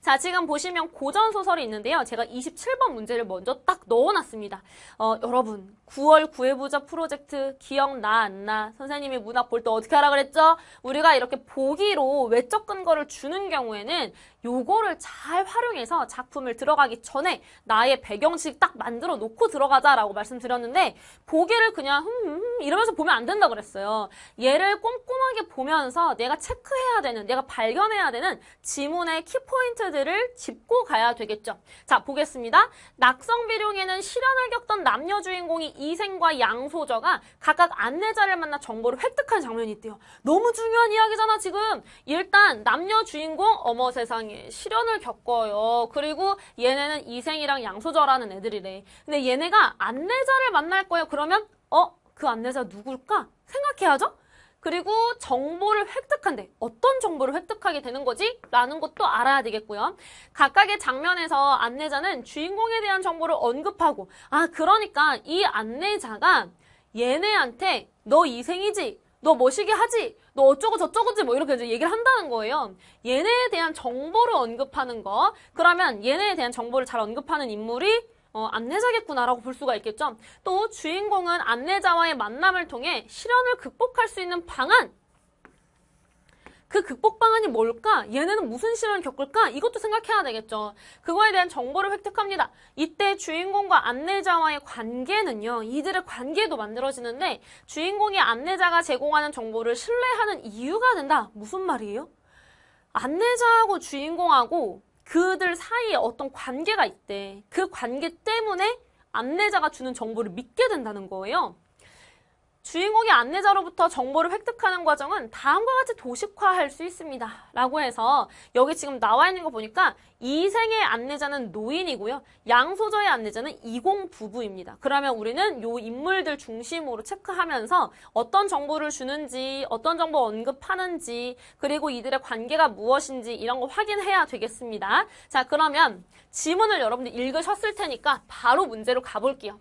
자, 지금 보시면 고전 소설이 있는데요. 제가 27번 문제를 먼저 딱 넣어놨습니다. 어, 여러분, 9월 구해부자 프로젝트 기억나 안 나? 선생님이 문학 볼 때 어떻게 하라 그랬죠? 우리가 이렇게 보기로 외적 근거를 주는 경우에는 요거를 잘 활용해서 작품을 들어가기 전에 나의 배경식 딱 만들어 놓고 들어가자라고 말씀드렸는데 보기를 그냥 흠 이러면서 보면 안 된다 그랬어요. 얘를 꼼꼼하게 보면서 내가 체크해야 되는, 내가 발견해야 되는 지문의 키포인트 포인트들을 짚고 가야 되겠죠. 자, 보겠습니다. 낙성비룡에는 실현을 겪던 남녀 주인공이 이생과 양소저가 각각 안내자를 만나 정보를 획득한 장면이 있대요. 너무 중요한 이야기잖아, 지금. 일단 남녀 주인공 어머 세상에 실현을 겪어요. 그리고 얘네는 이생이랑 양소저라는 애들이래. 근데 얘네가 안내자를 만날 거예요. 그러면 어? 그 안내자 누굴까? 생각해야죠? 그리고 정보를 획득한데 어떤 정보를 획득하게 되는 거지? 라는 것도 알아야 되겠고요. 각각의 장면에서 안내자는 주인공에 대한 정보를 언급하고 아 그러니까 이 안내자가 얘네한테 너 이생이지? 너 뭐시게 하지? 너 어쩌고 저쩌고지? 뭐 이렇게 이제 얘기를 한다는 거예요. 얘네에 대한 정보를 언급하는 거. 그러면 얘네에 대한 정보를 잘 언급하는 인물이 어, 안내자겠구나라고 볼 수가 있겠죠. 또 주인공은 안내자와의 만남을 통해 시련을 극복할 수 있는 방안 그 극복 방안이 뭘까? 얘네는 무슨 시련을 겪을까? 이것도 생각해야 되겠죠. 그거에 대한 정보를 획득합니다. 이때 주인공과 안내자와의 관계는요, 이들의 관계도 만들어지는데, 주인공이 안내자가 제공하는 정보를 신뢰하는 이유가 된다. 무슨 말이에요? 안내자하고 주인공하고 그들 사이에 어떤 관계가 있대. 그 관계 때문에 안내자가 주는 정보를 믿게 된다는 거예요. 주인공이 안내자로부터 정보를 획득하는 과정은 다음과 같이 도식화할 수 있습니다. 라고 해서 여기 지금 나와 있는 거 보니까 이생의 안내자는 노인이고요. 양소자의 안내자는 이공 부부입니다. 그러면 우리는 요 인물들 중심으로 체크하면서 어떤 정보를 주는지, 어떤 정보 언급하는지, 그리고 이들의 관계가 무엇인지 이런 거 확인해야 되겠습니다. 자, 그러면 지문을 여러분들 읽으셨을 테니까 바로 문제로 가볼게요.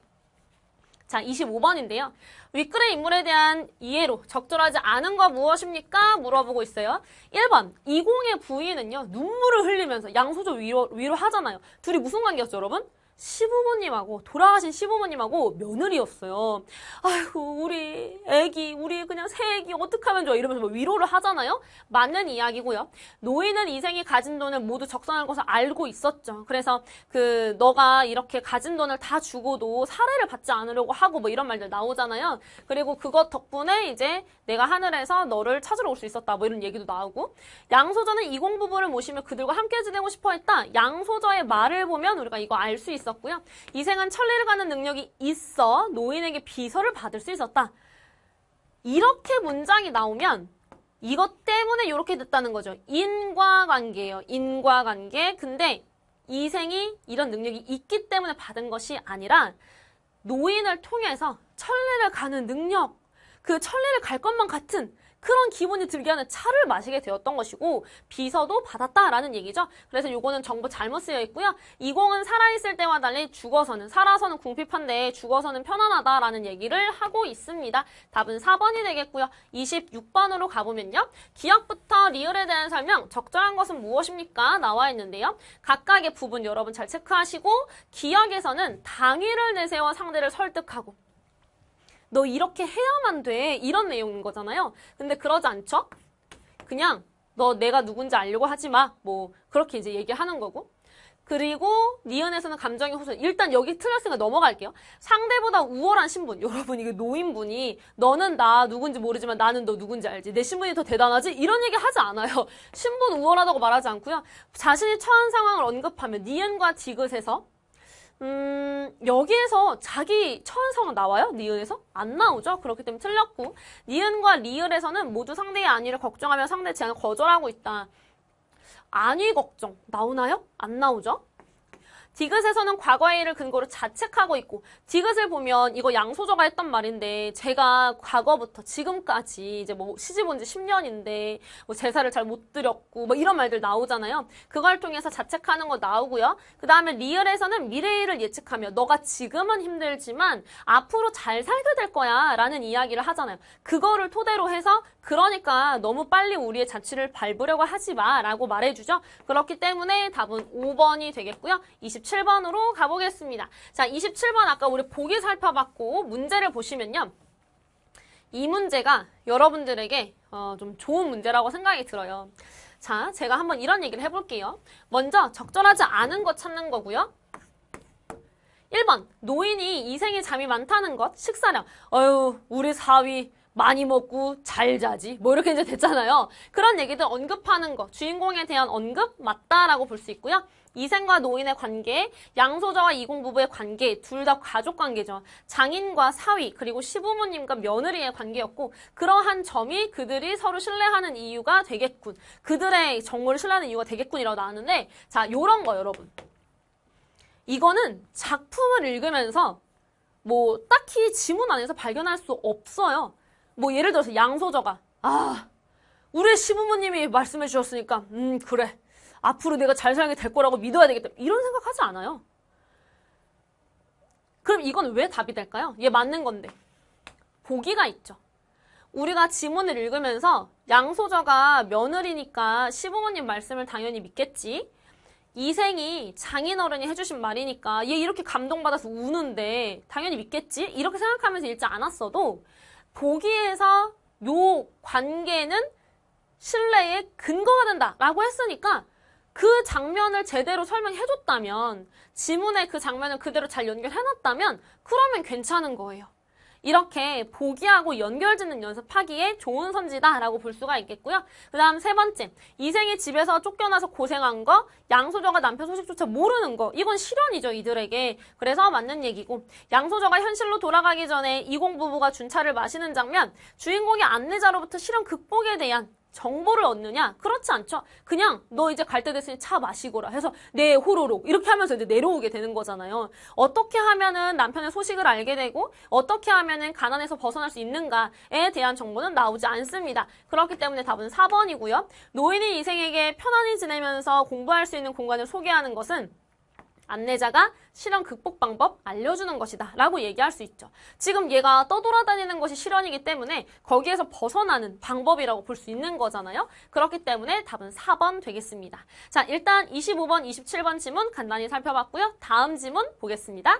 자, 25번인데요. 윗글의 인물에 대한 이해로 적절하지 않은 거 무엇입니까? 물어보고 있어요. 1번, 이공의 부인은요, 눈물을 흘리면서 양소조 위로, 위로 하잖아요. 둘이 무슨 관계였죠, 여러분? 시부모님하고 돌아가신 시부모님하고 며느리였어요. 아이고 우리 애기 우리 그냥 새 애기 어떡하면 좋아 이러면서 뭐 위로를 하잖아요. 맞는 이야기고요. 노인은 이생이 가진 돈을 모두 적성한 것을 알고 있었죠. 그래서 그 너가 이렇게 가진 돈을 다 주고도 사례를 받지 않으려고 하고 뭐 이런 말들 나오잖아요. 그리고 그것 덕분에 이제 내가 하늘에서 너를 찾으러 올 수 있었다 뭐 이런 얘기도 나오고 양소자는 이공부부를 모시며 그들과 함께 지내고 싶어했다. 양소자의 말을 보면 우리가 이거 알 수 있어. 있었고요. 이생은 천리를 가는 능력이 있어 노인에게 비서를 받을 수 있었다. 이렇게 문장이 나오면 이것 때문에 이렇게 됐다는 거죠. 인과관계예요. 인과관계. 근데 이생이 이런 능력이 있기 때문에 받은 것이 아니라 노인을 통해서 천리를 가는 능력, 그 천리를 갈 것만 같은 그런 기분이 들게 하는 차를 마시게 되었던 것이고 비서도 받았다라는 얘기죠. 그래서 이거는 정보 잘못 쓰여 있고요. 이공은 살아있을 때와 달리 죽어서는 살아서는 궁핍한데 죽어서는 편안하다라는 얘기를 하고 있습니다. 답은 4번이 되겠고요. 26번으로 가보면요. 기억부터 리을에 대한 설명, 적절한 것은 무엇입니까? 나와 있는데요. 각각의 부분 여러분 잘 체크하시고 기억에서는 당일을 내세워 상대를 설득하고 너 이렇게 해야만 돼. 이런 내용인 거잖아요. 근데 그러지 않죠? 그냥 너 내가 누군지 알려고 하지 마. 뭐 그렇게 이제 얘기하는 거고. 그리고 니은에서는 감정의 호소는 일단 여기 틀렸으니까 넘어갈게요. 상대보다 우월한 신분. 여러분 이게 노인분이 너는 나 누군지 모르지만 나는 너 누군지 알지. 내 신분이 더 대단하지? 이런 얘기 하지 않아요. 신분 우월하다고 말하지 않고요. 자신이 처한 상황을 언급하면 니은과 디귿에서 음, 여기에서 자기 처음성 나와요? 니은에서? 안 나오죠? 그렇기 때문에 틀렸고 니은과 리을에서는 모두 상대의 안위를 걱정하며 상대 제안을 거절하고 있다. 안위 걱정 나오나요? 안 나오죠? 디귿에서는 과거의 일을 근거로 자책하고 있고 디귿을 보면 이거 양소저가 했던 말인데 제가 과거부터 지금까지 이제 뭐 시집 온 지 10년인데 뭐 제사를 잘 못 드렸고 뭐 이런 말들 나오잖아요. 그걸 통해서 자책하는 거 나오고요. 그 다음에 리을에서는 미래일을 의 예측하며 너가 지금은 힘들지만 앞으로 잘 살게 될 거야 라는 이야기를 하잖아요. 그거를 토대로 해서 그러니까 너무 빨리 우리의 자취를 밟으려고 하지 마라고 말해주죠. 그렇기 때문에 답은 5번이 되겠고요. 27 27번으로 가보겠습니다. 자, 27번 아까 우리 보기 살펴봤고 문제를 보시면요. 이 문제가 여러분들에게 어, 좀 좋은 문제라고 생각이 들어요. 자, 제가 한번 이런 얘기를 해볼게요. 먼저 적절하지 않은 것 찾는 거고요. 1번 노인이 이생에 잠이 많다는 것, 식사량. 어유 우리 4위 많이 먹고 잘 자지 뭐 이렇게 이제 됐잖아요. 그런 얘기들 언급하는 거 주인공에 대한 언급 맞다라고 볼 수 있고요. 이생과 노인의 관계, 양소자와 이공부부의 관계, 둘 다 가족 관계죠. 장인과 사위, 그리고 시부모님과 며느리의 관계였고, 그러한 점이 그들이 서로 신뢰하는 이유가 되겠군. 그들의 정보를 신뢰하는 이유가 되겠군이라고 나왔는데, 자, 요런 거 여러분. 이거는 작품을 읽으면서 뭐 딱히 지문 안에서 발견할 수 없어요. 뭐 예를 들어서 양소저가 아 우리 시부모님이 말씀해 주셨으니까 음 그래 앞으로 내가 잘 살게 될 거라고 믿어야 되겠다 이런 생각하지 않아요. 그럼 이건 왜 답이 될까요? 얘 맞는 건데 보기가 있죠. 우리가 지문을 읽으면서 양소저가 며느리니까 시부모님 말씀을 당연히 믿겠지. 이생이 장인어른이 해주신 말이니까 얘 이렇게 감동받아서 우는데 당연히 믿겠지? 이렇게 생각하면서 읽지 않았어도 보기에서 요 관계는 신뢰의 근거가 된다라고 했으니까 그 장면을 제대로 설명해줬다면 지문에 그 장면을 그대로 잘 연결해놨다면 그러면 괜찮은 거예요. 이렇게 보기하고 연결짓는 연습하기에 좋은 선지다라고 볼 수가 있겠고요. 그 다음 세 번째, 이생이 집에서 쫓겨나서 고생한 거, 양소저가 남편 소식조차 모르는 거, 이건 실현이죠, 이들에게. 그래서 맞는 얘기고, 양소저가 현실로 돌아가기 전에 이공부부가 준 차를 마시는 장면, 주인공이 안내자로부터 실현 극복에 대한 정보를 얻느냐? 그렇지 않죠. 그냥 너 이제 갈 때 됐으니 차 마시고라 해서 네 호로록 이렇게 하면서 이제 내려오게 되는 거잖아요. 어떻게 하면은 남편의 소식을 알게 되고 어떻게 하면은 가난에서 벗어날 수 있는가에 대한 정보는 나오지 않습니다. 그렇기 때문에 답은 4번이고요. 노인이 이생에게 편안히 지내면서 공부할 수 있는 공간을 소개하는 것은 안내자가 실현 극복 방법 알려주는 것이다 라고 얘기할 수 있죠. 지금 얘가 떠돌아다니는 것이 실현이기 때문에 거기에서 벗어나는 방법이라고 볼 수 있는 거잖아요. 그렇기 때문에 답은 4번 되겠습니다. 자 일단 25번, 27번 지문 간단히 살펴봤고요. 다음 지문 보겠습니다.